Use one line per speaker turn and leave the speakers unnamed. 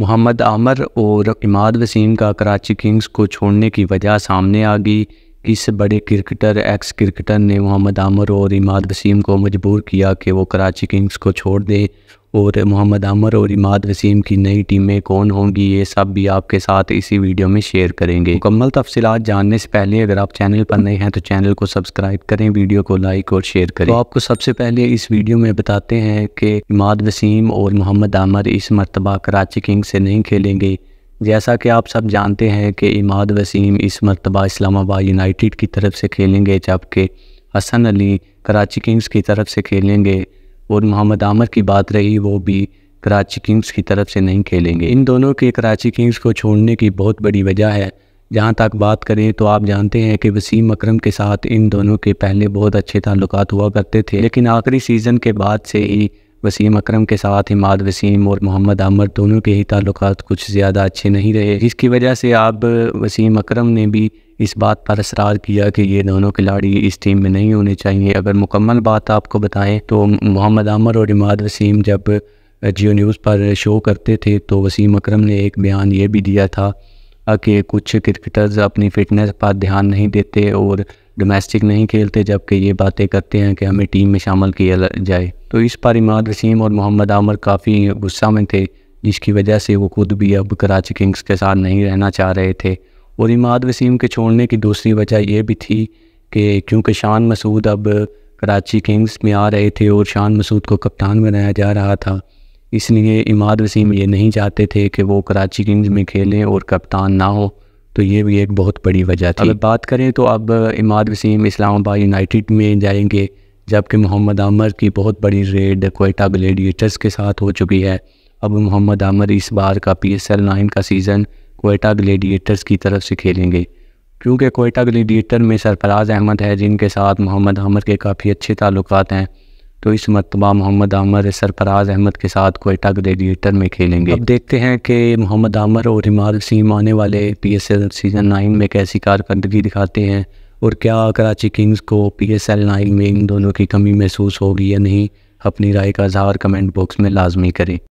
मोहम्मद आमर और इमाद वसीम का कराची किंग्स को छोड़ने की वजह सामने आ गई इस बड़े क्रिकेटर एक्स क्रिकेटर ने मोहम्मद आमर और इमाद वसीम को मजबूर किया कि वो कराची किंग्स को छोड़ दें और मोहम्मद आमर और इमाद वसीम की नई टीमें कौन होंगी ये सब भी आपके साथ इसी वीडियो में शेयर करेंगे मुकम्मल तफसलत जानने से पहले अगर आप चैनल पर नए हैं तो चैनल को सब्सक्राइब करें वीडियो को लाइक और शेयर करें तो आपको सबसे पहले इस वीडियो में बताते हैं कि इमाद वसीम और मोहम्मद आमर इस मरतबा कराची किंग्स से नहीं खेलेंगे जैसा कि आप सब जानते हैं कि इमाद वसीम इस मरतबा इस्लामाबाद यूनाइटेड की तरफ से खेलेंगे जबकि हसन अली कराची किंग्स की तरफ से खेलेंगे और मोहम्मद आमर की बात रही वो भी कराची किंग्स की तरफ से नहीं खेलेंगे इन दोनों के कराची किंग्स को छोड़ने की बहुत बड़ी वजह है जहाँ तक बात करें तो आप जानते हैं कि वसीम अकरम के साथ इन दोनों के पहले बहुत अच्छे ताल्लुक हुआ करते थे लेकिन आखिरी सीज़न के बाद से ही वसीम अकरम के साथ इमाद वसीम और मोहम्मद आमर दोनों के ही ताल्लुक कुछ ज़्यादा अच्छे नहीं रहे जिसकी वजह से आप वसीम अकरम ने भी इस बात पर असरार किया कि ये दोनों खिलाड़ी इस टीम में नहीं होने चाहिए अगर मुकम्मल बात आपको बताएं तो मोहम्मद आमर और इमाद वसीम जब जियो न्यूज़ पर शो करते थे तो वसीम अकरम ने एक बयान ये भी दिया था कि कुछ क्रिकेटर्स अपनी फ़िटनेस पर ध्यान नहीं देते और डोमेस्टिक नहीं खेलते जबकि ये बातें करते हैं कि हमें टीम में शामिल किया जाए तो इस पर इमाद वसीम और मोहम्मद आमर काफ़ी गुस्सा में थे जिसकी वजह से वो खुद भी अब कराची किंग्स के साथ नहीं रहना चाह रहे थे और इमाद वसीम के छोड़ने की दूसरी वजह यह भी थी कि क्योंकि शान मसूद अब कराची किंग्स में आ रहे थे और शान मसूद को कप्तान बनाया जा रहा था इसलिए इमाद वसीम ये नहीं चाहते थे कि वो कराची किंग्स में खेलें और कप्तान ना हो तो ये भी एक बहुत बड़ी वजह थी अगर बात करें तो अब इमाद वसीम इस्लामाबाद यूनाइटेड में जाएंगे जबकि मोहम्मद आमर की बहुत बड़ी रेड कोयटा ग्लेडिएटर्स के साथ हो चुकी है अब मोहम्मद आमर इस बार का पी एस एल नाइन का सीज़न कोयटा ग्लेडिएटर्स की तरफ से खेलेंगे क्योंकि कोयटा ग्लेडिएटर में सरफराज अहमद है जिनके साथ मोहम्मद आमर के काफ़ी अच्छे ताल्लुक हैं तो इस मरतबा मोहम्मद आमर सरफराज अहमद के साथ कोयटा ग्रेडिएटर में खेलेंगे अब देखते हैं कि मोहम्मद आमर और इमार वसीम आने वाले P S L season nine में कैसी कारकर्दगी दिखाते हैं और क्या कराची किंग्स को पी एस एल नाइन में इन दोनों की कमी महसूस होगी या नहीं अपनी राय का इजहार कमेंट बॉक्स में लाजमी करें